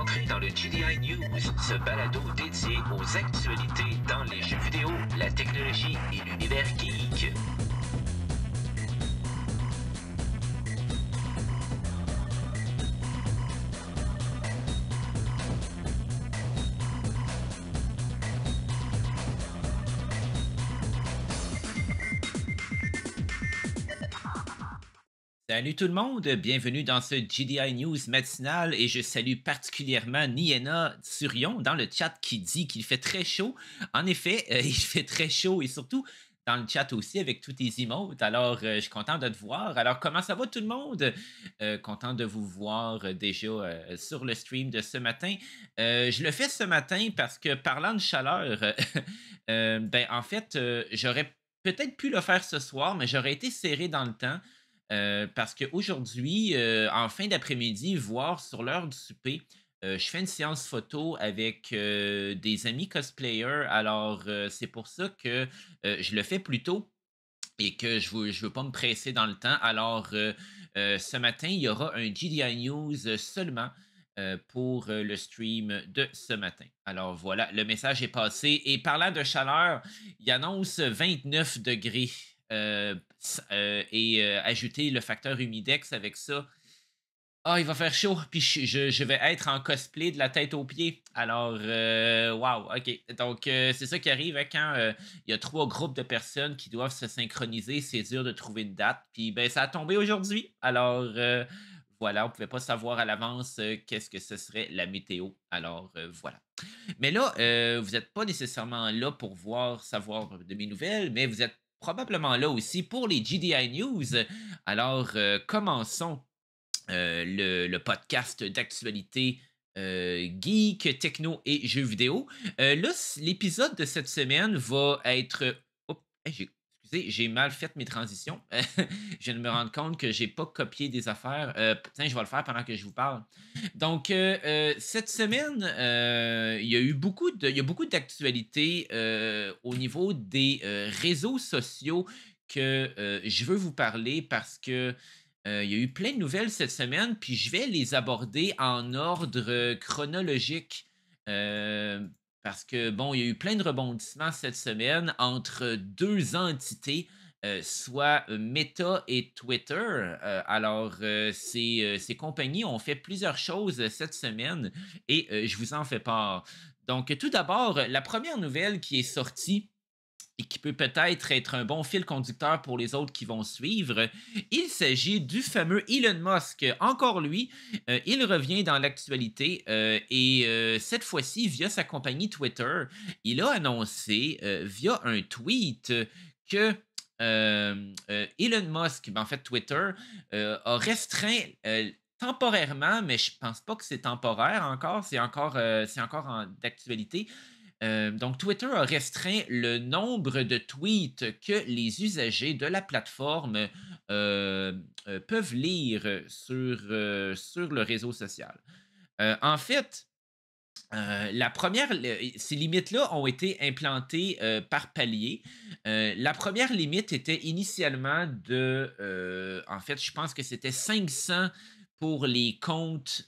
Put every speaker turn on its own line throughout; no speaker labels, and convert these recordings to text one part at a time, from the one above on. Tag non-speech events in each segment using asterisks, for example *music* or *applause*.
Entrez dans le GDI News, ce balado dédié aux actualités dans les jeux vidéo, la technologie et l'univers geek. Salut tout le monde, bienvenue dans ce GDI News matinal et je salue particulièrement Niena Surion dans le chat qui dit qu'il fait très chaud. En effet, euh, *laughs* il fait très chaud et surtout dans le chat aussi avec toutes tes emotes. Alors, euh, je suis content de te voir. Alors, comment ça va tout le monde? Euh, content de vous voir déjà sur le stream de ce matin. je le fais ce matin parce que parlant de chaleur, *laughs* ben en fait, j'aurais peut-être pu le faire ce soir, mais j'aurais été serré dans le temps. Euh, parce qu'aujourd'hui, euh, en fin d'après-midi, voire sur l'heure du souper, euh, je fais une séance photo avec des amis cosplayers. Alors, c'est pour ça que je le fais plus tôt et que je ne veux, veux, pas me presser dans le temps. Alors, ce matin, il y aura un GDI News seulement. pour le stream de ce matin. Alors voilà, le message est passé. Et parlant de chaleur, il annonce 29 degrés euh, euh, et euh, ajouter le facteur humidex avec ça. Ah, il va faire chaud, puis je, vais être en cosplay de la tête aux pieds. Alors, waouh, wow, ok. Donc, c'est ça qui arrive hein, quand il y a trois groupes de personnes qui doivent se synchroniser. C'est dur de trouver une date. Puis, ben, ça a tombé aujourd'hui. Alors, voilà, on ne pouvait pas savoir à l'avance qu'est-ce que ce serait la météo. Alors, voilà. Mais là, vous n'êtes pas nécessairement là pour voir, savoir de mes nouvelles, mais vous êtes probablement là aussi pour les GDI News. Alors, euh, commençons euh, le, podcast d'actualité euh, geek, techno et jeux vidéo. l'épisode de cette semaine va être... Oh, j'ai mal fait mes transitions. *laughs* je viens de me rendre compte que j'ai pas copié des affaires. Euh, je vais le faire pendant que je vous parle. Donc, euh, euh, cette semaine, il y a eu beaucoup de, il beaucoup d'actualités au niveau des réseaux sociaux que je veux vous parler parce que il y a eu plein de nouvelles cette semaine, puis je vais les aborder en ordre chronologique. Euh, parce que, bon, il y a eu plein de rebondissements cette semaine entre deux entités. Euh, soit Meta et Twitter. Euh, alors, euh, ces, ces, compagnies ont fait plusieurs choses cette semaine et je vous en fais part. Donc, tout d'abord, la première nouvelle qui est sortie et qui peut peut-être être un bon fil conducteur pour les autres qui vont suivre. Il s'agit du fameux Elon Musk. Encore lui, euh, il revient dans l'actualité euh, et euh, cette fois-ci via sa compagnie Twitter. Il a annoncé via un tweet que Elon Musk, ben, en fait Twitter, a restreint temporairement, mais je pense pas que c'est temporaire encore, c'est encore, encore d'actualité, euh, donc, Twitter a restreint le nombre de tweets que les usagers de la plateforme euh, euh, peuvent lire sur, sur le réseau social. en fait, la première, ces limites-là ont été implantées par palier. la première limite était initialement de, en fait, je pense que c'était 500 pour les comptes,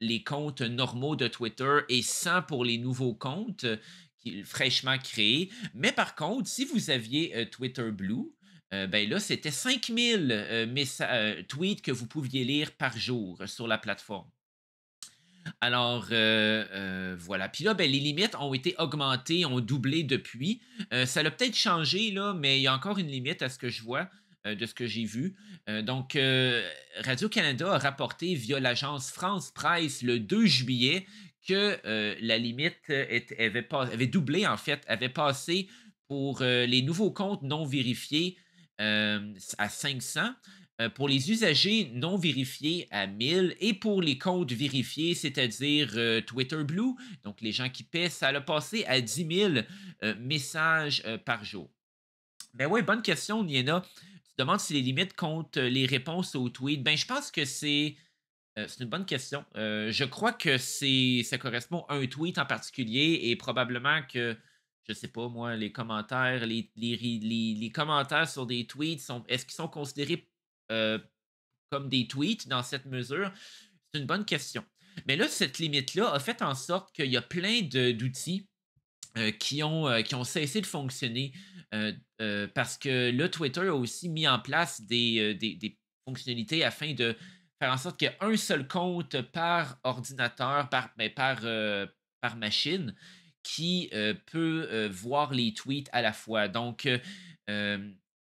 les comptes normaux de Twitter et 100 pour les nouveaux comptes euh, fraîchement créés. Mais par contre, si vous aviez euh, Twitter Blue, euh, ben là, c'était 5000 tweets que vous pouviez lire par jour sur la plateforme. Alors, voilà. Puis là, ben, les limites ont été augmentées, ont doublé depuis. ça l'a peut-être changé, là, mais il y a encore une limite à ce que je vois. Euh, de ce que j'ai vu. Euh, donc, euh, Radio-Canada a rapporté via l'agence France Presse le 2 juillet que la limite avait, doublé, en fait, avait passé pour les nouveaux comptes non vérifiés à 500 pour les usagers non vérifiés à 1000 et pour les comptes vérifiés, c'est-à-dire Twitter Blue, donc les gens qui paient, ça a passé à 10 000 messages par jour. Ben oui, bonne question, Niena. Demande si les limites comptent euh, les réponses aux tweets. Ben, je pense que c'est. Euh, c'est une bonne question. Euh, je crois que ça correspond à un tweet en particulier et probablement que, je ne sais pas moi, les commentaires, les, les, commentaires sur des tweets, sont, est-ce qu'ils sont considérés comme des tweets dans cette mesure? C'est une bonne question. Mais là, cette limite-là a fait en sorte qu'il y a plein d'outils euh, qui, ont, euh, qui ont cessé de fonctionner euh, parce que le Twitter a aussi mis en place des, fonctionnalités afin de faire en sorte qu'il y ait un seul compte par ordinateur, par, ben, par, par machine, qui peut voir les tweets à la fois. Donc,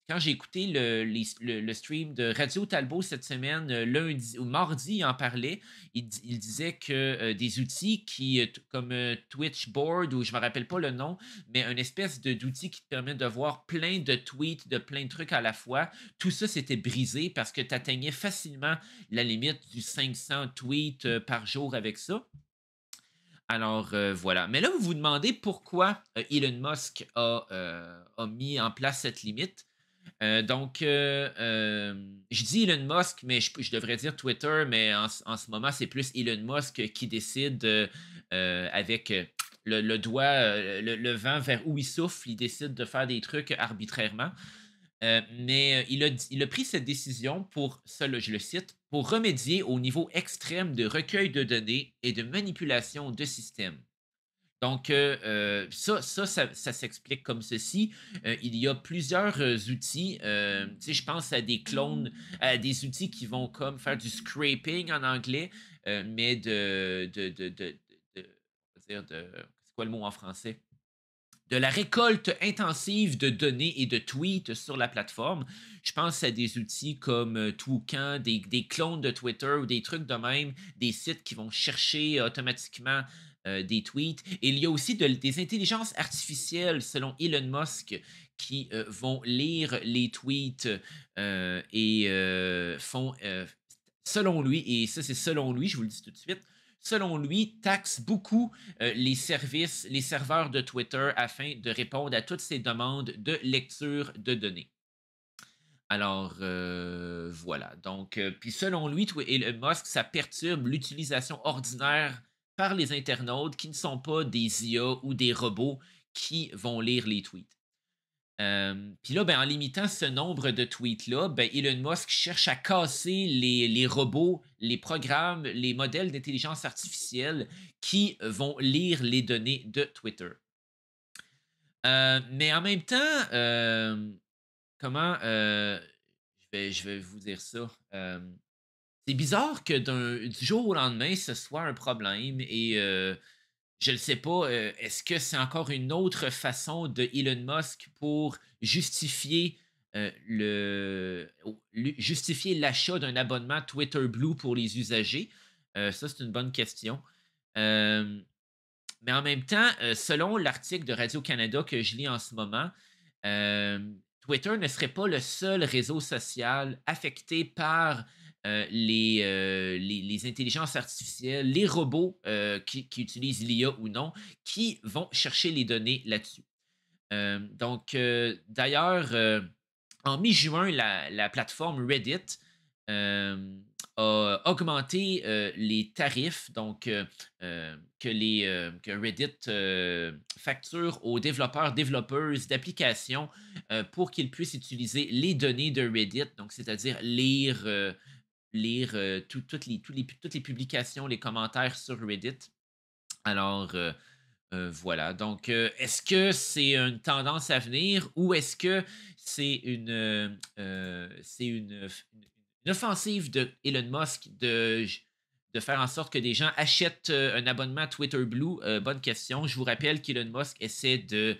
quand j'ai écouté le, stream de Radio Talbot cette semaine, euh, lundi ou mardi, il en parlait. Il, disait que euh, des outils qui, euh, comme Twitch Board, ou je ne me rappelle pas le nom, mais une espèce d'outil qui permet de voir plein de tweets, de plein de trucs à la fois, tout ça s'était brisé parce que tu atteignais facilement la limite du 500 tweets par jour avec ça. Alors voilà. Mais là, vous vous demandez pourquoi Elon Musk a, mis en place cette limite. Euh, donc, euh, euh, je dis Elon Musk, mais je, devrais dire Twitter, mais en, ce moment, c'est plus Elon Musk qui décide avec le, doigt, le, vent vers où il souffle, il décide de faire des trucs arbitrairement. mais il a, il a pris cette décision pour, ça je le cite, pour remédier au niveau extrême de recueil de données et de manipulation de systèmes. Donc, euh, euh, ça, ça, s'explique comme ceci. Euh, il y a plusieurs euh, outils. je pense à des clones, à des outils qui vont comme faire du scraping en anglais, mais de, de, de, de, de c'est quoi le mot en français? de la récolte intensive de données et de tweets sur la plateforme. Je pense à des outils comme Toucan, des, des clones de Twitter ou des trucs de même, des sites qui vont chercher automatiquement euh, des tweets. il y a aussi des intelligences artificielles, selon Elon Musk, qui euh, vont lire les tweets euh, et font, selon lui, et ça c'est selon lui, je vous le dis tout de suite, selon lui, taxe beaucoup les services, les serveurs de Twitter afin de répondre à toutes ces demandes de lecture de données. Alors voilà. Donc, puis selon lui, Elon Musk, ça perturbe l'utilisation ordinaire par les internautes qui ne sont pas des IA ou des robots qui vont lire les tweets. Euh, puis là, ben, en limitant ce nombre de tweets-là, ben, Elon Musk cherche à casser les, robots, les programmes, les modèles d'intelligence artificielle qui vont lire les données de Twitter. Euh, mais en même temps, euh, comment je vais, je, vais, vous dire ça? c'est bizarre que du jour au lendemain, ce soit un problème et euh, je ne sais pas, euh, est-ce que c'est encore une autre façon de Elon Musk pour justifier euh, justifier l'achat d'un abonnement Twitter Blue pour les usagers? ça, c'est une bonne question. mais en même temps, selon l'article de Radio-Canada que je lis en ce moment, Twitter ne serait pas le seul réseau social affecté par euh, euh, les, les, intelligences artificielles, les robots euh, qui, utilisent l'IA ou non, qui vont chercher les données là-dessus. donc, d'ailleurs, en mi-juin, la, plateforme Reddit a augmenté les tarifs donc, que, les, Reddit facture aux développeurs, développeuses d'applications pour qu'ils puissent utiliser les données de Reddit, donc c'est-à-dire lire lire euh, toutes, les, les, toutes, les, publications, les commentaires sur Reddit. Alors, euh, euh, voilà. Donc, est-ce que c'est une tendance à venir ou est-ce que c'est une, c'est une, offensive de Elon Musk de, de faire en sorte que des gens achètent un abonnement Twitter Blue? bonne question. Je vous rappelle qu'Elon Musk essaie de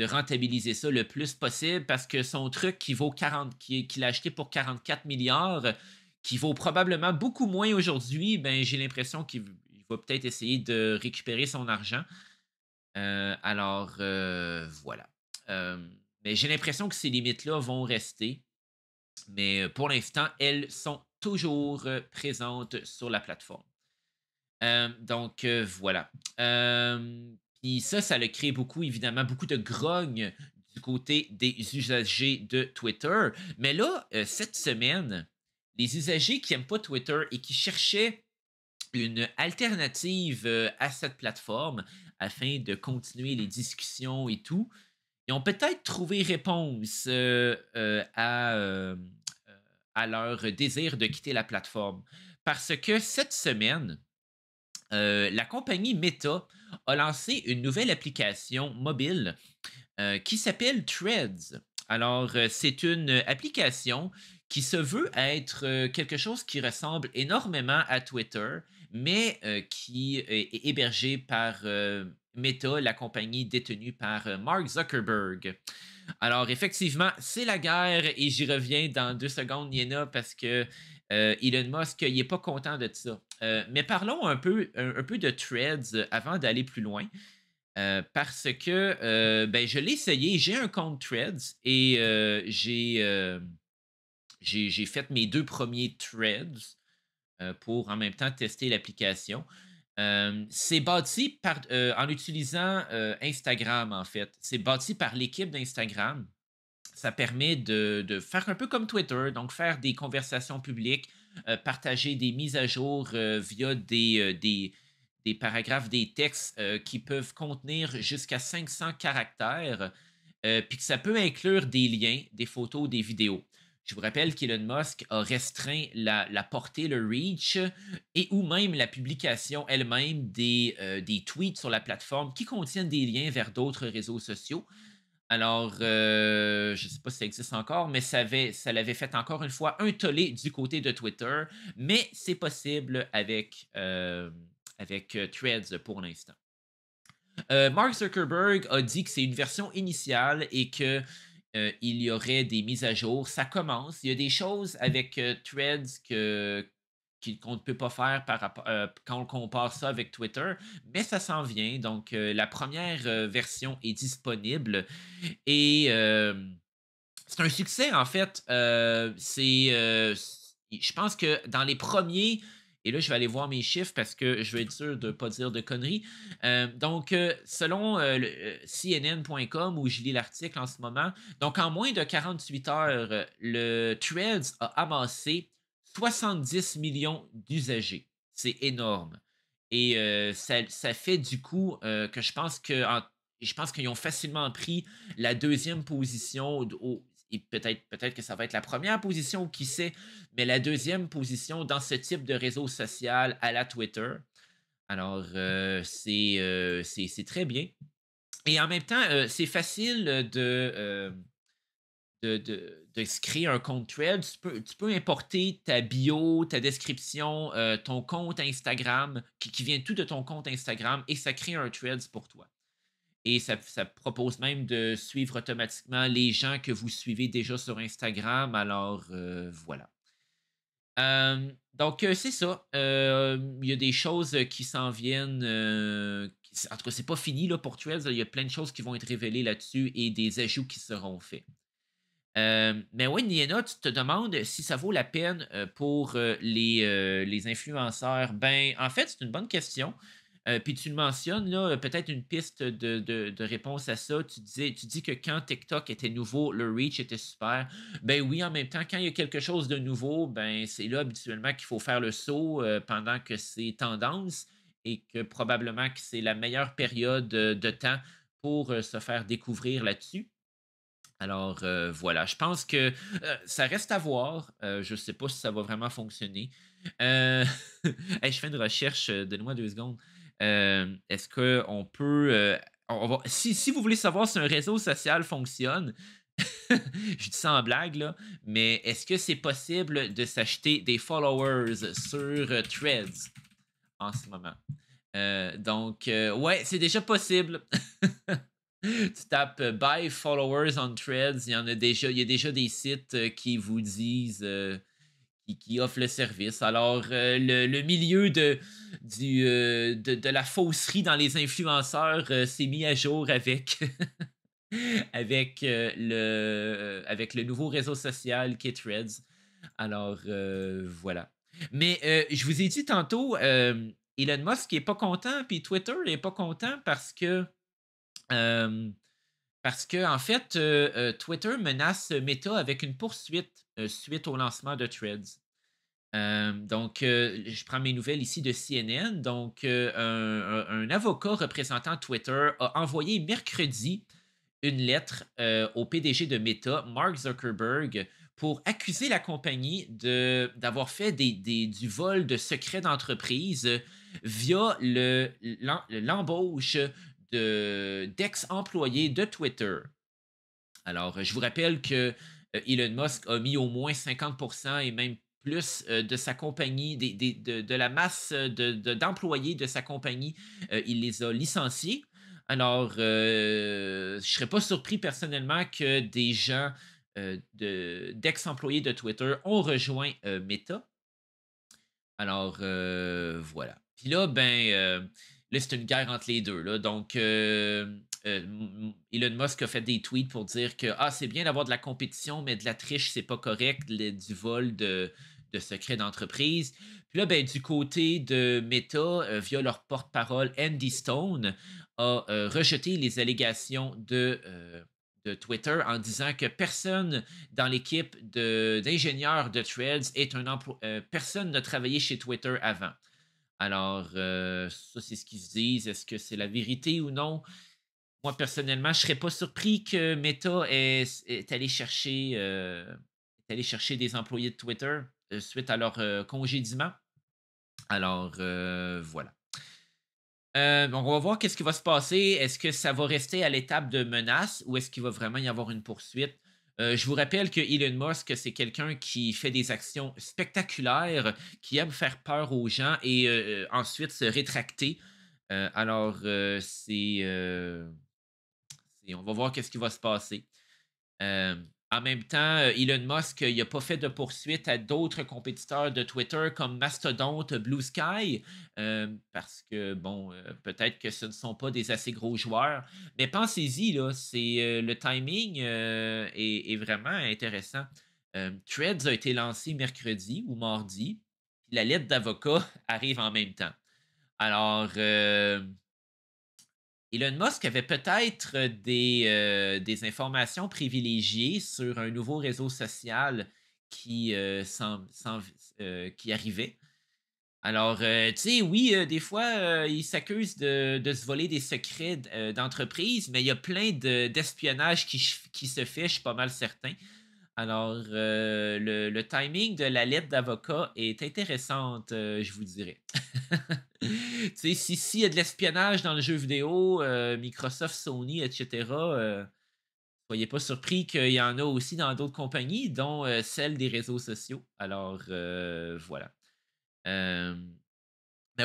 de rentabiliser ça le plus possible parce que son truc qui vaut 40, qu'il a acheté pour 44 milliards, qui vaut probablement beaucoup moins aujourd'hui, ben, j'ai l'impression qu'il va peut-être essayer de récupérer son argent. Euh, alors, euh, voilà. Euh, mais j'ai l'impression que ces limites-là vont rester. Mais pour l'instant, elles sont toujours présentes sur la plateforme. donc, voilà. Puis ça, ça le crée beaucoup, évidemment, beaucoup de grogne du côté des usagers de Twitter. Mais là, cette semaine, les usagers qui n'aiment pas Twitter et qui cherchaient une alternative euh, à cette plateforme afin de continuer les discussions et tout, ils ont peut-être trouvé réponse euh, euh, à, à, leur désir de quitter la plateforme. Parce que cette semaine, la compagnie Meta a lancé une nouvelle application mobile qui s'appelle Threads. Alors, c'est une application qui se veut être euh, quelque chose qui ressemble énormément à Twitter, mais euh, qui est hébergé par euh, Meta, la compagnie détenue par Mark Zuckerberg. Alors effectivement, c'est la guerre et j'y reviens dans deux secondes, Yena, parce que Elon Musk, il n'est pas content de ça. mais parlons un peu, un, peu de threads avant d'aller plus loin. parce que ben, je l'ai essayé, j'ai un compte Threads et j'ai j'ai fait mes deux premiers threads euh, pour en même temps tester l'application. Euh, c'est bâti euh, en utilisant Instagram, en fait. C'est bâti par l'équipe d'Instagram. Ça permet de, faire un peu comme Twitter, donc faire des conversations publiques, partager des mises à jour via des, des, paragraphes, des textes qui peuvent contenir jusqu'à 500 caractères, puis que ça peut inclure des liens, des photos, des vidéos. Je vous rappelle qu'Elon Musk a restreint la, portée, le reach et ou même la publication elle-même des, euh, des tweets sur la plateforme qui contiennent des liens vers d'autres réseaux sociaux. Alors, euh, je ne sais pas si ça existe encore, mais ça, ça l'avait fait encore une fois un tollé du côté de Twitter, mais c'est possible avec, euh, avec Threads pour l'instant. Mark Zuckerberg a dit que c'est une version initiale et que euh, il y aurait des mises à jour. Ça commence. Il y a des choses avec euh, Threads que, qu'on ne peut pas faire par, euh, quand on compare ça avec Twitter, mais ça s'en vient. Donc, la première version est disponible et c'est un succès, en fait. c'est, je pense que dans les premiers et là, je vais aller voir mes chiffres parce que je veux être sûr de ne pas dire de conneries. Euh, donc, euh, selon euh, CNN.com, où je lis l'article en ce moment, donc en moins de 48 heures, le Threads a amassé 70 millions d'usagers. C'est énorme. Et ça, fait du coup que je pense que je pense qu'ils ont facilement pris la deuxième position au, peut-être que ça va être la première position, qui sait, mais la deuxième position dans ce type de réseau social à la Twitter. Alors, euh, euh, c'est très bien. Et en même temps, euh, c'est facile de, de, créer un compte Thread. Tu peux, importer ta bio, ta description, ton compte Instagram, qui, qui vient tout de ton compte Instagram, et ça crée un Threads pour toi. Et ça, propose même de suivre automatiquement les gens que vous suivez déjà sur Instagram. Alors euh, voilà. Euh, donc euh, c'est ça. Il y a des choses qui s'en viennent. en tout cas, ce n'est pas fini là, pour Threads. Il y a plein de choses qui vont être révélées là-dessus et des ajouts qui seront faits. mais oui, Niena, tu te demandes si ça vaut la peine pour les, les, influenceurs. Ben, en fait, c'est une bonne question. Euh, puis tu le mentionnes là euh, peut-être une piste de, réponse à ça. Tu dis, que quand TikTok était nouveau, le reach était super. Ben oui, en même temps, quand il y a quelque chose de nouveau, ben c'est là habituellement qu'il faut faire le saut euh, pendant que c'est tendance et que probablement que c'est la meilleure période de temps pour se faire découvrir là-dessus. Alors voilà, je pense que ça reste à voir. je ne sais pas si ça va vraiment fonctionner. *laughs* je fais une recherche, donne-moi deux secondes. Euh, est-ce qu'on peut. Euh, on va, si, vous voulez savoir si un réseau social fonctionne, *laughs* je dis ça en blague, là, mais est-ce que c'est possible de s'acheter des followers sur euh, Threads en ce moment? donc, ouais, c'est déjà possible. *laughs* tu tapes buy followers on Threads, il y en a déjà, il y a déjà des sites qui vous disent qui, offre le service. Alors, euh, le, milieu de, du, euh, de, la fausserie dans les influenceurs euh, s'est mis à jour avec, *laughs* avec, le, avec le nouveau réseau social qui est Alors, voilà. Mais je vous ai dit tantôt, Elon Musk n'est pas content, puis Twitter n'est pas content parce que parce que, en fait, euh, euh, Twitter menace Meta avec une poursuite euh, suite au lancement de Threads. donc, je prends mes nouvelles ici de CNN. Donc, un, avocat représentant Twitter a envoyé mercredi une lettre au PDG de Meta, Mark Zuckerberg, pour accuser la compagnie d'avoir fait du vol de secrets d'entreprise via l'embauche d'ex-employés de, Twitter. Alors, je vous rappelle que euh, Elon Musk a mis au moins 50% et même plus euh, de sa compagnie, de, la masse euh, d'employés de, sa compagnie, il les a licenciés. Alors, je ne serais pas surpris personnellement que des gens de d'ex-employés de, de, Twitter ont rejoint Meta. Alors, voilà. Puis là, ben, c'est une guerre entre les deux. Donc, euh, euh, Elon Musk a fait des tweets pour dire que ah, c'est bien d'avoir de la compétition, mais de la triche, c'est pas correct, du vol de, de secrets d'entreprise. Puis là, ben, du côté de Meta, euh, via leur porte-parole, Andy Stone a rejeté les allégations de, de, Twitter en disant que personne dans l'équipe d'ingénieurs de, Threads est un personne n'a travaillé chez Twitter avant. Alors, euh, ça, c'est ce qu'ils disent. Est-ce que c'est la vérité ou non? Moi, personnellement, je ne serais pas surpris que Meta est, allé, chercher, euh, allé chercher des employés de Twitter euh, suite à leur congédiement. Alors, voilà. on va voir qu'est-ce qui va se passer. Est-ce que ça va rester à l'étape de menace ou est-ce qu'il va vraiment y avoir une poursuite? Euh, je vous rappelle que Elon Musk, c'est quelqu'un qui fait des actions spectaculaires, qui aime faire peur aux gens et euh, euh, ensuite se rétracter. alors, c'est, On va voir qu'est-ce qui va se passer. En même temps, euh, Elon Musk, il n'a pas fait de poursuite à d'autres compétiteurs de Twitter comme Mastodonte, Blue Sky, euh, parce que, bon, euh, peut-être que ce ne sont pas des assez gros joueurs. Mais pensez-y, là, c'est, le timing est, vraiment intéressant. Threads a été lancé mercredi ou mardi, la lettre d'avocat *laughs* arrive en même temps. Alors, Elon Musk avait peut-être euh, des, informations privilégiées sur un nouveau réseau social qui, euh, euh, arrivait. Alors, tu sais, oui, des fois, il s'accuse de, se voler des secrets d'entreprise, mais il y a plein d'espionnage qui, qui, se fait, je suis pas mal certain. Alors, euh, le, timing de la lettre d'avocat est intéressante, euh, je vous dirais. *laughs* si s'il y a de l'espionnage dans le jeu vidéo, euh, Microsoft, Sony, etc., soyez pas surpris qu'il y en a aussi dans d'autres compagnies, dont celle des réseaux sociaux. Alors, voilà. ben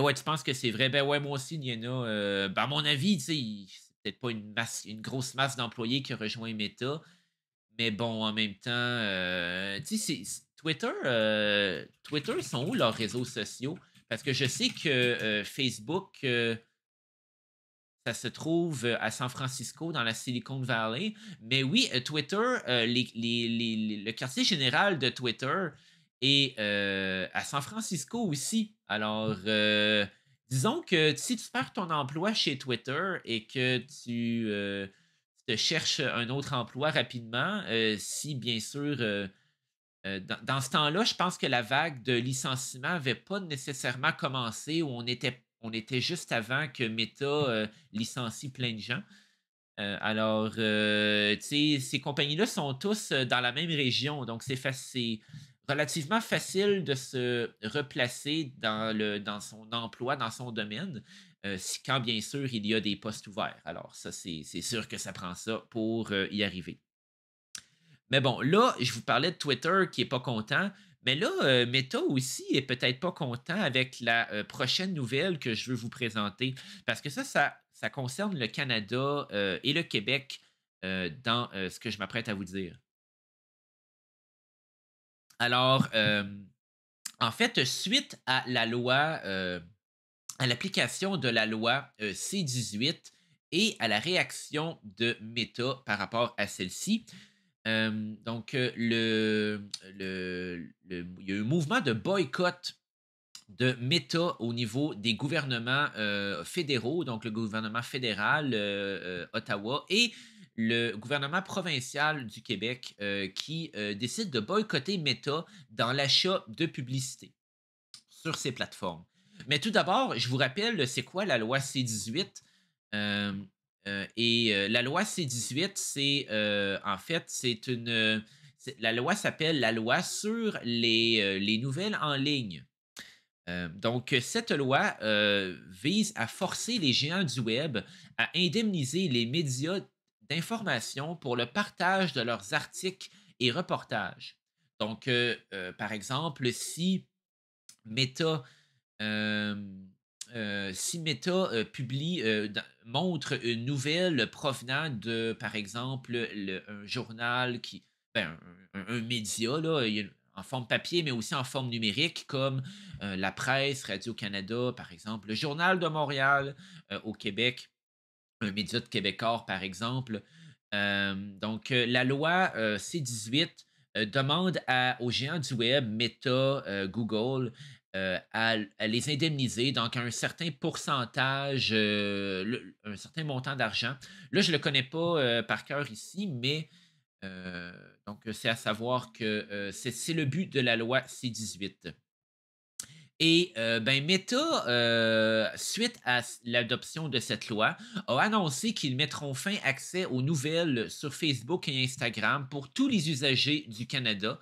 ouais, tu penses que c'est vrai? Ben ouais, moi aussi, il y en a. ben à mon avis, tu c'est peut-être pas une, une grosse masse d'employés qui rejoint Meta mais bon, en même temps, euh, Twitter, euh, Twitter sont où leurs réseaux sociaux? Parce que je sais que euh, Facebook, euh, ça se trouve à San Francisco, dans la Silicon Valley. Mais oui, Twitter, le quartier général de Twitter est à San Francisco aussi. Alors, disons que si tu perds ton emploi chez Twitter et que tu cherche un autre emploi rapidement, euh, si bien sûr, euh, euh, dans, ce temps-là, je pense que la vague de licenciement n'avait pas nécessairement commencé où on était, on était juste avant que Meta licencie plein de gens. alors, tu ces compagnies-là sont tous dans la même région, donc c'est relativement facile de se replacer le, dans son emploi, dans son domaine. Euh, quand bien sûr il y a des postes ouverts. Alors ça, c'est sûr que ça prend ça pour euh, y arriver. Mais bon, là, je vous parlais de Twitter qui n'est pas content. Mais là, euh, Meta aussi est peut-être pas content avec la prochaine nouvelle que je veux vous présenter, parce que ça, ça, concerne le Canada et le Québec dans ce que je m'apprête à vous dire. Alors, en fait, suite à la loi à l'application de la loi euh, C-18 et à la réaction de Meta par rapport à celle-ci. Euh, donc, euh, il y a eu un mouvement de boycott de Meta au niveau des gouvernements fédéraux, donc le gouvernement fédéral Ottawa et le gouvernement provincial du Québec qui décide de boycotter Meta dans l'achat de publicité sur ces plateformes. Mais tout d'abord, je vous rappelle, c'est quoi la loi C-18? Euh, euh, et euh, la loi C-18, c'est en fait, c'est une... La loi s'appelle la loi sur les, les nouvelles en ligne. donc, cette loi vise à forcer les géants du Web à indemniser les médias d'information pour le partage de leurs articles et reportages. Donc, par exemple, si Meta si Meta publie, montre une nouvelle provenant de, par exemple, le, un journal qui, ben, un, média, là, en forme papier, mais aussi en forme numérique, comme la presse, Radio-Canada, par exemple, le Journal de Montréal au Québec, un média de Québécois, par exemple. donc, la loi C-18 demande à, aux géants du web, Meta, Google, euh, à, les indemniser, donc un certain pourcentage, euh, un certain montant d'argent. Là, je ne le connais pas mmh. euh, par cœur ici, mais donc c'est à savoir que c'est le but de la loi C-18. Et ben, Meta, suite à l'adoption de cette loi, a annoncé qu'ils mettront fin accès aux nouvelles sur Facebook et Instagram pour tous les usagers du Canada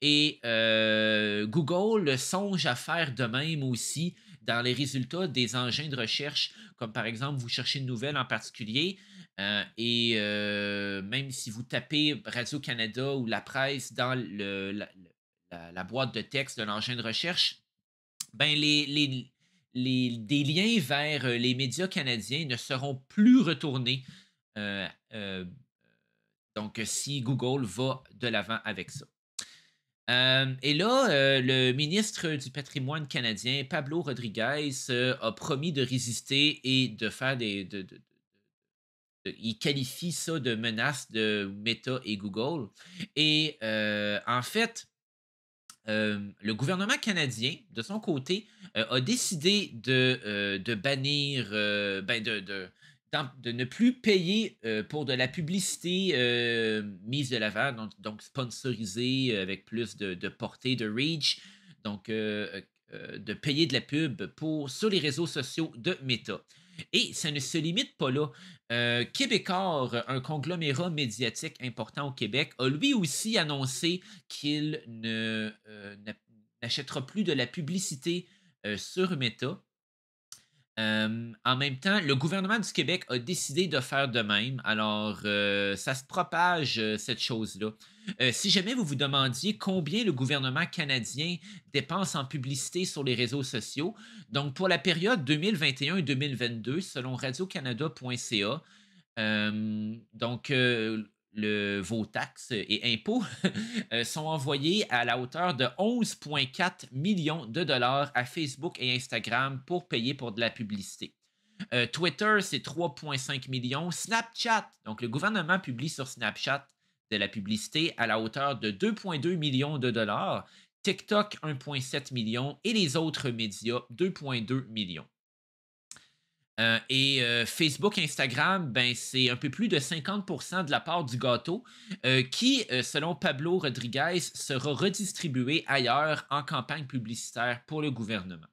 et euh, Google songe à faire de même aussi dans les résultats des engins de recherche, comme par exemple vous cherchez une nouvelle en particulier, euh, et euh, même si vous tapez Radio-Canada ou la presse dans la, boîte de texte de l'engin de recherche, ben les, des liens vers les médias canadiens ne seront plus retournés. donc, si Google va de l'avant avec ça. Euh, et là, euh, le ministre du patrimoine canadien, Pablo Rodriguez, euh, a promis de résister et de faire des... il qualifie ça de menace de Meta et Google. Et en fait, le gouvernement canadien, de son côté, a décidé de, bannir, ben, de ne plus payer euh, pour de la publicité euh, mise de l'avant, donc, donc sponsorisée euh, avec plus de, portée, de reach, donc de payer de la pub sur les réseaux sociaux de Meta. Et ça ne se limite pas là. Québécois, un conglomérat médiatique important au Québec, a lui aussi annoncé qu'il n'achètera plus de la publicité sur Meta en même temps, le gouvernement du Québec a décidé de faire de même. Alors, euh, ça se propage, euh, cette chose-là. Euh, si jamais vous vous demandiez combien le gouvernement canadien dépense en publicité sur les réseaux sociaux, donc pour la période 2021-2022, et selon radiocanada.ca, donc le, vos taxes et impôts *laughs* euh, sont envoyés à la hauteur de 11,4 millions de dollars à Facebook et Instagram pour payer pour de la publicité. Euh, Twitter, c'est 3,5 millions. Snapchat, donc le gouvernement publie sur Snapchat de la publicité à la hauteur de 2,2 millions de dollars. TikTok, 1,7 million. Et les autres médias, 2,2 millions. Euh, et euh, Facebook, Instagram, ben, c'est un peu plus de 50% de la part du gâteau euh, qui, selon Pablo Rodriguez, sera redistribué ailleurs en campagne publicitaire pour le gouvernement.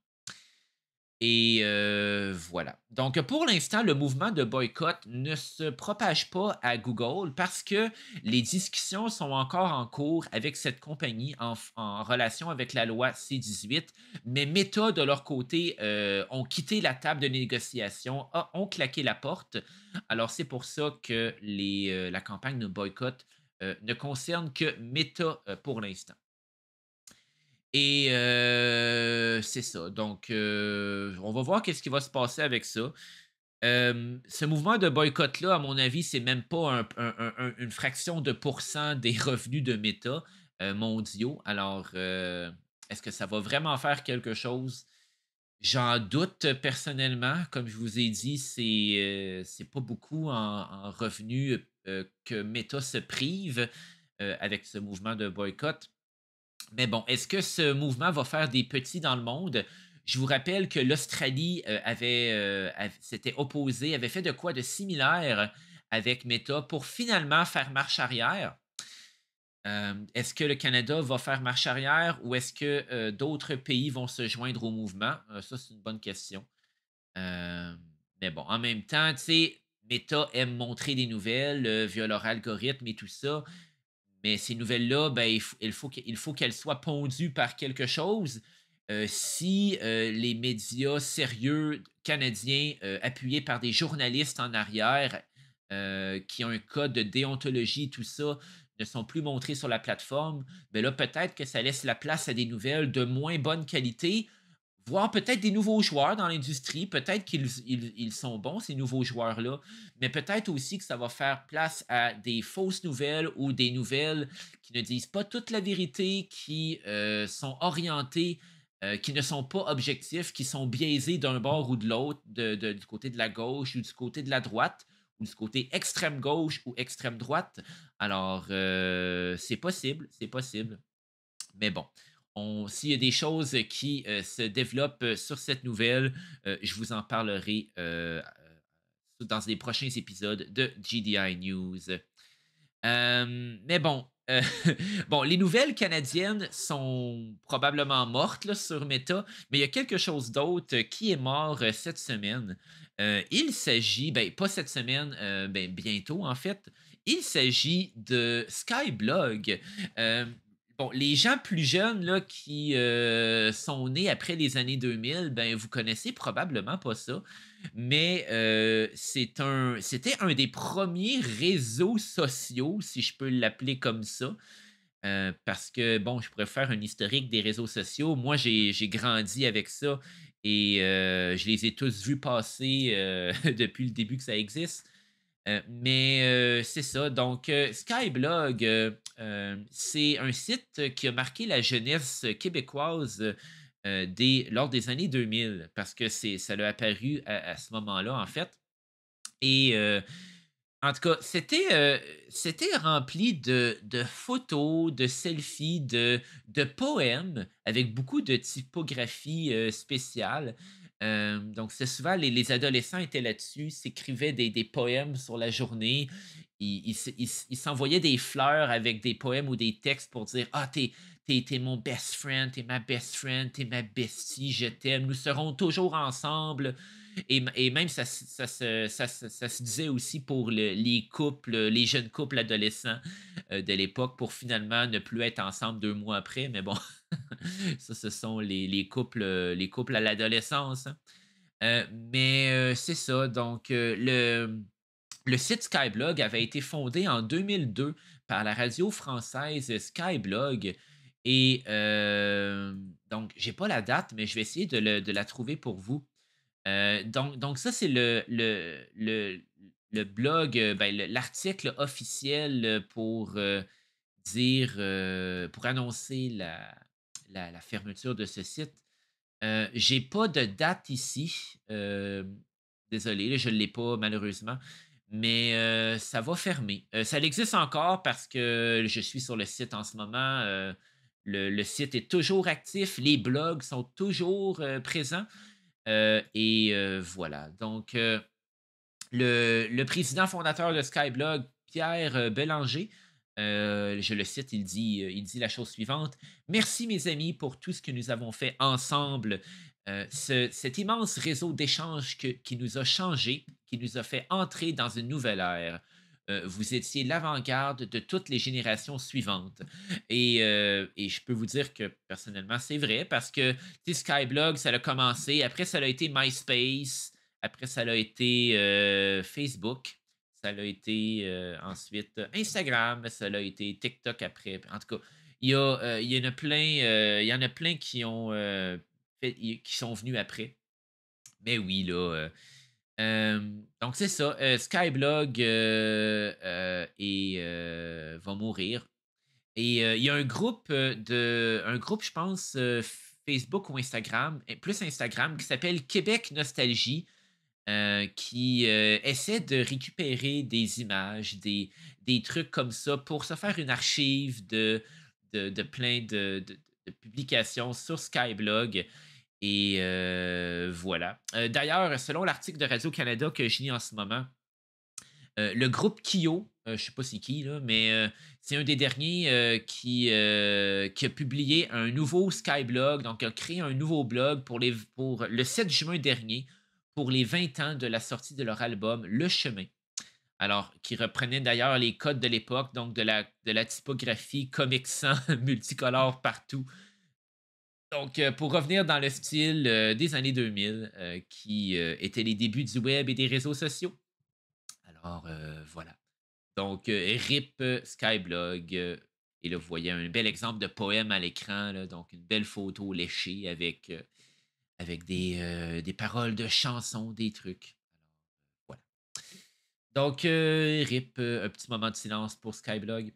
Et euh, voilà. Donc, pour l'instant, le mouvement de boycott ne se propage pas à Google parce que les discussions sont encore en cours avec cette compagnie en, relation avec la loi C-18. Mais Meta, de leur côté, euh, ont quitté la table de négociation, ont claqué la porte. Alors, c'est pour ça que euh, la campagne de boycott ne concerne que Meta pour l'instant. Et c'est ça. Donc, on va voir qu'est-ce qui va se passer avec ça. ce mouvement de boycott-là, à mon avis, c'est même pas une fraction de pourcent des revenus de Meta mondiaux. Alors, est-ce que ça va vraiment faire quelque chose? J'en doute personnellement. Comme je vous ai dit, c'est, c'est pas beaucoup en, en revenus que Meta se prive avec ce mouvement de boycott. Mais bon, est-ce que ce mouvement va faire des petits dans le monde? Je vous rappelle que l'Australie euh, avait, euh, s'était opposée, avait fait de quoi de similaire avec Meta pour finalement faire marche arrière. Euh, est-ce que le Canada va faire marche arrière ou est-ce que d'autres pays vont se joindre au mouvement? ça, c'est une bonne question. mais bon, en même temps, tu sais, Meta aime montrer des nouvelles via leur algorithme et tout ça. Mais ces nouvelles-là, ben, il faut, qu'elles soient pondues par quelque chose. Euh, si euh, les médias sérieux canadiens, euh, appuyés par des journalistes en arrière, qui ont un code de déontologie, tout ça, ne sont plus montrés sur la plateforme, ben là, peut-être que ça laisse la place à des nouvelles de moins bonne qualité, voir peut-être des nouveaux joueurs dans l'industrie, peut-être qu'ils sont bons, ces nouveaux joueurs-là, mais peut-être aussi que ça va faire place à des fausses nouvelles ou des nouvelles qui ne disent pas toute la vérité, qui euh, sont orientées, euh, qui ne sont pas objectifs, qui sont biaisées d'un bord ou de l'autre, du côté de la gauche ou du côté de la droite ou du côté extrême gauche ou extrême droite. Alors, euh, c'est possible, c'est possible. Mais bon, s'il y a des choses qui euh, se développent euh, sur cette nouvelle, euh, je vous en parlerai dans les prochains épisodes de GDI News. mais bon, *laughs* bon, les nouvelles canadiennes sont probablement mortes sur Meta, mais il y a quelque chose d'autre qui est mort cette semaine. il s'agit, ben, pas cette semaine, ben, bientôt en fait, il s'agit de Skyblog les gens plus jeunes là, qui euh, sont nés après les années 2000, ben, vous connaissez probablement pas ça, mais euh, c'était un des premiers réseaux sociaux, si je peux l'appeler comme ça. Euh, parce que, bon, je pourrais faire un historique des réseaux sociaux. Moi, j'ai, grandi avec ça et je les ai tous vus passer *laughs* depuis le début que ça existe. Euh, mais euh, c'est ça. Donc, euh, Skyblog, c'est un site qui a marqué la jeunesse québécoise lors des années 2000, parce que ça l'a apparu à, ce moment-là, en fait. Et en tout cas, c'était rempli de, photos, de selfies, de, de, poèmes, avec beaucoup de typographie spéciale. Euh, donc, c'est souvent les, adolescents étaient là-dessus, s'écrivaient des, des, poèmes sur la journée. Ils, s'envoyaient des fleurs avec des poèmes ou des textes pour dire Ah, t'es, t'es, mon best friend, t'es ma best friend, t'es ma bestie, je t'aime, nous serons toujours ensemble. Et, même, ça, se disait aussi pour les couples, les jeunes couples adolescents euh, de l'époque, pour finalement ne plus être ensemble deux mois après. Mais bon, *laughs* ça, ce sont les, couples, les couples à l'adolescence. Hein. Euh, mais euh, c'est ça. Donc, le. site Skyblog avait été fondé en 2002 par la radio française Skyblog. Et donc, donc, n'ai pas la date, mais je vais essayer de la trouver pour vous. Euh, donc, donc, ça, c'est le, blog, euh, ben, l'article officiel euh, pour dire, pour annoncer la, fermeture de ce site. J'ai pas de date ici. désolé, je ne l'ai pas malheureusement. Mais ça va fermer. ça existe encore parce que je suis sur le site en ce moment. Le, site est toujours actif, les blogs sont toujours présents. Euh, et euh, voilà. Donc, euh, le, président fondateur de Skyblog, Pierre Bélanger, je le cite, il dit, la chose suivante. Merci mes amis pour tout ce que nous avons fait ensemble. cet immense réseau d'échanges qui nous a changé, qui nous a fait entrer dans une nouvelle ère. Euh, vous étiez l'avant-garde de toutes les générations suivantes. Et, euh, et, je peux vous dire que personnellement, c'est vrai parce que Skyblog, ça a commencé. Après, ça a été MySpace. Après, ça a été euh, Facebook. Ça a été ensuite Instagram. Ça a été TikTok après. En tout cas, il y, il y en a plein, il y en a plein qui, ont, qui sont venus après. Mais oui, là donc, c'est ça. Skyblog euh, et, va mourir. Et il y a un groupe, de, un groupe je pense, Facebook ou Instagram, plus Instagram, qui s'appelle Québec Nostalgie, qui essaie de récupérer des images, des, trucs comme ça pour se faire une archive de, plein de, de, publications sur Skyblog. Et euh, voilà. Euh, d'ailleurs, selon l'article de Radio-Canada que je lis en ce moment, euh, le groupe Kyo, je ne sais pas c'est qui, mais c'est un des derniers qui, a publié un nouveau Skyblog, donc a créé un nouveau blog pour, les, pour le 7 juin dernier, pour les 20 ans de la sortie de leur album Le Chemin. Alors, qui reprenait d'ailleurs les codes de l'époque, donc de la, de la typographie comic *laughs* sans multicolore partout, donc, euh, pour revenir dans le style euh, des années 2000, euh, qui étaient les débuts du web et des réseaux sociaux. Alors, voilà. Donc, RIP Skyblog, et là, vous voyez un bel exemple de poème à l'écran, donc une belle photo léchée avec, avec des, paroles de chansons, des trucs. voilà. Donc, RIP, un petit moment de silence pour Skyblog.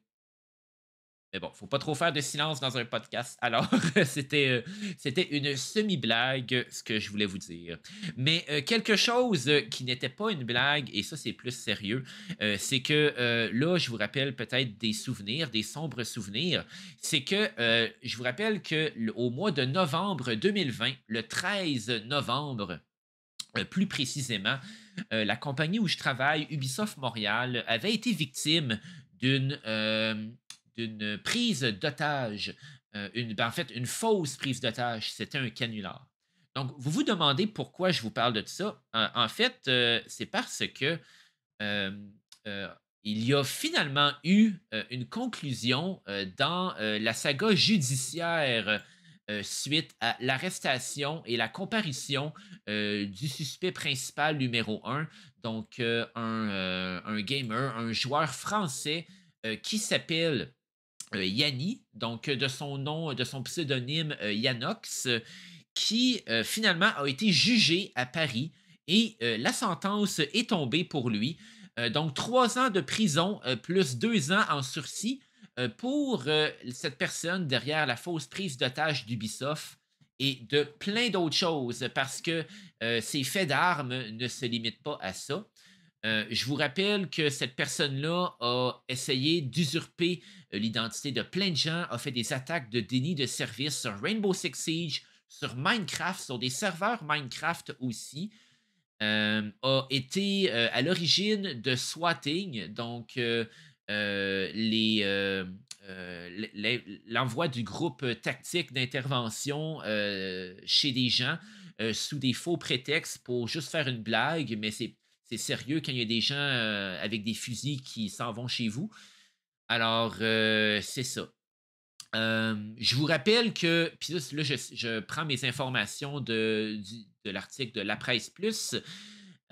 Mais bon, faut pas trop faire de silence dans un podcast. Alors, *laughs* c'était, euh, c'était une semi-blague, ce que je voulais vous dire. Mais euh, quelque chose qui n'était pas une blague, et ça c'est plus sérieux, euh, c'est que là, je vous rappelle peut-être des souvenirs, des sombres souvenirs. C'est que je vous rappelle qu'au mois de novembre 2020, le 13 novembre, plus précisément, la compagnie où je travaille, Ubisoft Montréal, avait été victime d'une d'une prise d'otage, euh, ben, en fait une fausse prise d'otage, c'était un canular. Donc, vous vous demandez pourquoi je vous parle de ça. En, fait, euh, c'est parce que euh, il y a finalement eu une conclusion dans la saga judiciaire suite à l'arrestation et la comparution du suspect principal numéro 1, donc un, un, gamer, un joueur français qui s'appelle euh, Yanni, donc de son nom, de son pseudonyme euh, Yanox, qui euh, finalement a été jugé à Paris et la sentence est tombée pour lui. donc trois ans de prison plus deux ans en sursis pour cette personne derrière la fausse prise d'otage d'Ubisoft et de plein d'autres choses parce que ses faits d'armes ne se limitent pas à ça. Euh, je vous rappelle que cette personne-là a essayé d'usurper euh, l'identité de plein de gens, a fait des attaques de déni de service sur Rainbow Six Siege, sur Minecraft, sur des serveurs Minecraft aussi. Euh, a été à l'origine de swatting, donc l'envoi du groupe tactique d'intervention chez des gens sous des faux prétextes pour juste faire une blague, mais c'est c'est sérieux quand il y a des gens euh, avec des fusils qui s'en vont chez vous. Alors, euh, c'est ça. je vous rappelle que, puis là, je, prends mes informations de, l'article de La Presse Plus.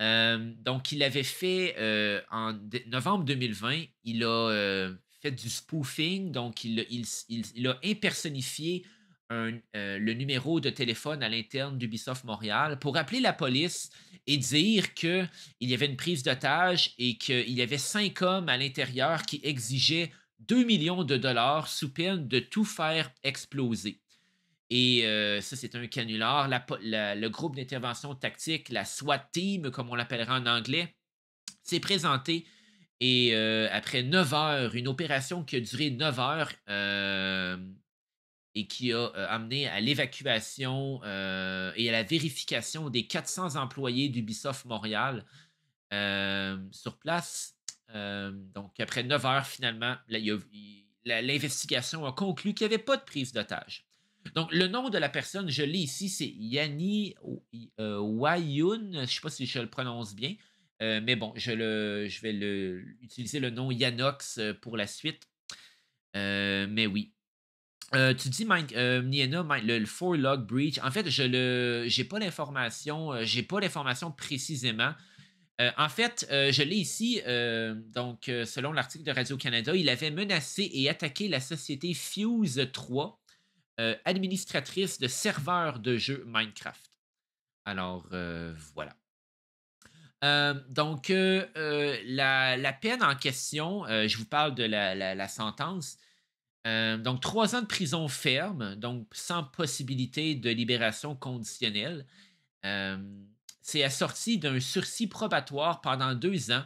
donc, il avait fait euh, en novembre 2020, il a fait du spoofing, donc il, il a impersonifié euh, le numéro de téléphone à l'interne d'Ubisoft Montréal pour appeler la police et dire qu'il y avait une prise d'otage et qu'il y avait cinq hommes à l'intérieur qui exigeaient 2 millions de dollars sous peine de tout faire exploser. Et euh, ça, c'est un canular. le groupe d'intervention tactique, la SWAT team, comme on l'appellera en anglais, s'est présenté. Et euh, après 9 heures, une opération qui a duré 9 heures, et qui a euh, amené à l'évacuation euh, et à la vérification des 400 employés d'Ubisoft Montréal euh, sur place. donc, après 9 heures, finalement, l'investigation a conclu qu'il n'y avait pas de prise d'otage. Donc, le nom de la personne, je l'ai ici, c'est Yanni Wayun. Je ne sais pas si je le prononce bien, mais bon, je, vais utiliser le nom Yanox pour la suite. mais oui, euh, tu dis Mike, euh, le, four log breach. En fait, je n'ai pas l'information, euh, j'ai pas l'information précisément. en fait, je l'ai ici. donc, selon l'article de Radio Canada, il avait menacé et attaqué la société Fuse 3, administratrice de serveurs de jeux Minecraft. Alors, voilà. donc, la, peine en question, je vous parle de la sentence, euh, donc, trois ans de prison ferme, donc sans possibilité de libération conditionnelle. Euh, c'est assorti d'un sursis probatoire pendant deux ans.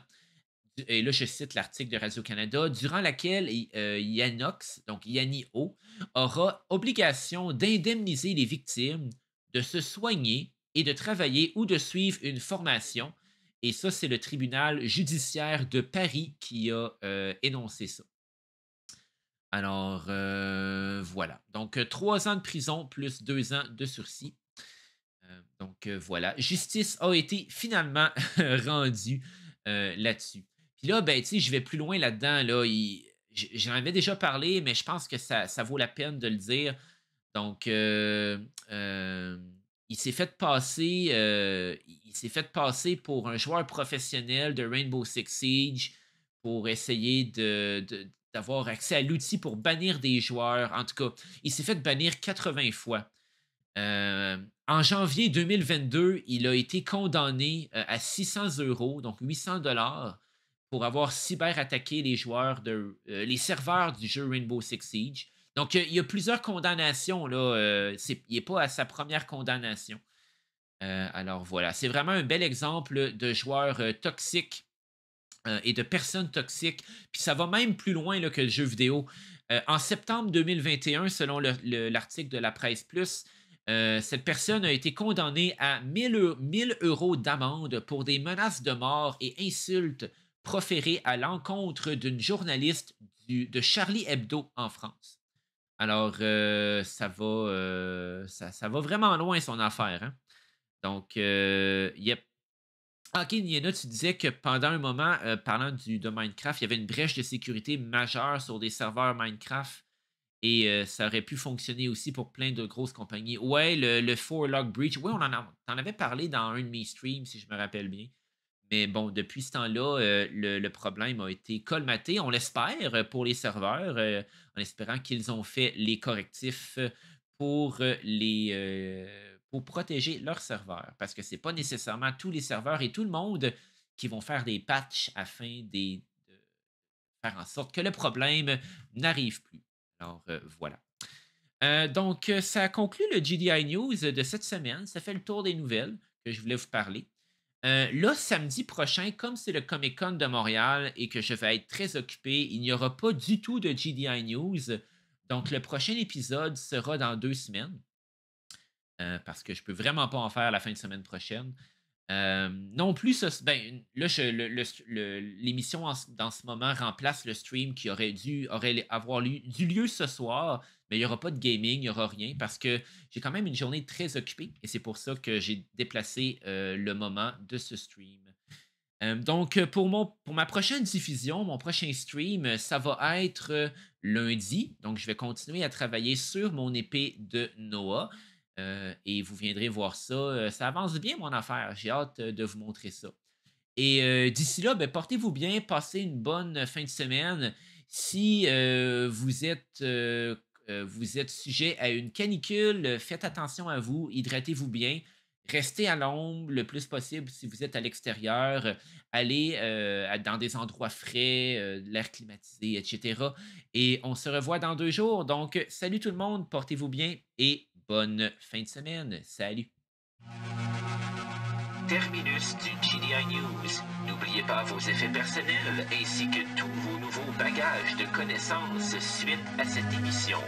Et là, je cite l'article de Radio-Canada, durant laquelle euh, Yanox, donc Yanni O, aura obligation d'indemniser les victimes, de se soigner et de travailler ou de suivre une formation. Et ça, c'est le tribunal judiciaire de Paris qui a énoncé ça. Alors, euh, voilà. Donc, euh, trois ans de prison plus deux ans de sursis. Euh, donc, voilà. Justice a été finalement *laughs* rendue là-dessus. Puis là, ben, tu sais, je vais plus loin là-dedans. Là. J'en avais déjà parlé, mais je pense que ça, vaut la peine de le dire. Donc, il s'est fait passer, il s'est fait passer pour un joueur professionnel de Rainbow Six Siege pour essayer de d'avoir accès à l'outil pour bannir des joueurs. En tout cas, il s'est fait bannir 80 fois. Euh, en janvier 2022, il a été condamné euh, à 600 euros, donc 800 dollars, pour avoir cyberattaqué les joueurs de, euh, les serveurs du jeu Rainbow Six Siege. Donc, il y a plusieurs condamnations. Là, il n'est pas à sa première condamnation. alors voilà, c'est vraiment un bel exemple de joueur toxique euh, et de personnes toxiques. Puis ça va même plus loin là, que le jeu vidéo. Euh, en septembre 2021, selon l'article de la presse plus, euh, cette personne a été condamnée à 1000, 1000 euros d'amende pour des menaces de mort et insultes proférées à l'encontre d'une journaliste de Charlie Hebdo en France. Alors, ça, va, ça, va vraiment loin son affaire. Hein? Donc, yep. Ok, Niena, tu disais que pendant un moment, euh, parlant du, de Minecraft, il y avait une brèche de sécurité majeure sur des serveurs Minecraft et euh, ça aurait pu fonctionner aussi pour plein de grosses compagnies. Ouais, le, le log Breach, oui on en, avait parlé dans un de mes streams, si je me rappelle bien. Mais bon, depuis ce temps-là, euh, le, problème a été colmaté, on l'espère, pour les serveurs, en espérant qu'ils ont fait les correctifs pour les pour protéger leurs serveurs, parce que ce n'est pas nécessairement tous les serveurs et tout le monde qui vont faire des patchs afin de faire en sorte que le problème n'arrive plus. Alors euh, voilà. Euh, donc, euh, ça conclut le GDI News de cette semaine. Ça fait le tour des nouvelles que je voulais vous parler. Euh, là, samedi prochain, comme c'est le Comic Con de Montréal et que je vais être très occupé, il n'y aura pas du tout de GDI News. Donc, le prochain épisode sera dans deux semaines. Euh, parce que je ne peux vraiment pas en faire la fin de semaine prochaine. Euh, non plus, l'émission dans ce moment remplace le stream qui aurait dû avoir lieu, du lieu ce soir, mais il n'y aura pas de gaming, il n'y aura rien parce que j'ai quand même une journée très occupée et c'est pour ça que j'ai déplacé euh, le moment de ce stream. donc, pour, pour ma prochaine diffusion, mon prochain stream, ça va être lundi. Donc, je vais continuer à travailler sur mon épée de Noah. Euh, et vous viendrez voir ça. Euh, ça avance bien, mon affaire. J'ai hâte euh, de vous montrer ça. Et d'ici là, ben, portez-vous bien, passez une bonne fin de semaine. Si vous, êtes, vous êtes sujet à une canicule, faites attention à vous, hydratez-vous bien, restez à l'ombre le plus possible si vous êtes à l'extérieur, allez dans des endroits frais, l'air climatisé, etc. Et on se revoit dans deux jours. Donc, salut tout le monde, portez-vous bien et bonne fin de semaine. Salut! Terminus du GDI News. N'oubliez pas vos effets personnels ainsi que tous vos nouveaux bagages de connaissances suite à cette émission.